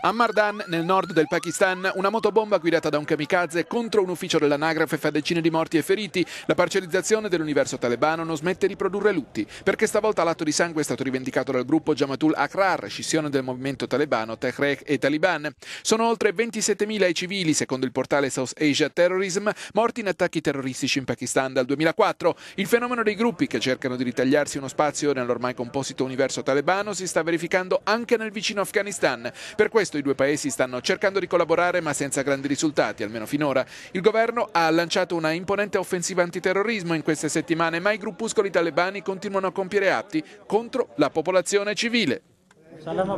A Mardan, nel nord del Pakistan, una motobomba guidata da un kamikaze contro un ufficio dell'anagrafe fa decine di morti e feriti. La parcializzazione dell'universo talebano non smette di produrre lutti, perché stavolta l'atto di sangue è stato rivendicato dal gruppo Jamatul Akrar, scissione del movimento talebano Tehreek e Taliban. Sono oltre 27.000 i civili, secondo il portale South Asia Terrorism, morti in attacchi terroristici in Pakistan dal 2004. Il fenomeno dei gruppi che cercano di ritagliarsi uno spazio nell'ormai composito universo talebano si sta verificando anche nel vicino Afghanistan. Per questo questo i due paesi stanno cercando di collaborare ma senza grandi risultati, almeno finora. Il governo ha lanciato una imponente offensiva antiterrorismo in queste settimane, ma i gruppuscoli talebani continuano a compiere atti contro la popolazione civile. Salam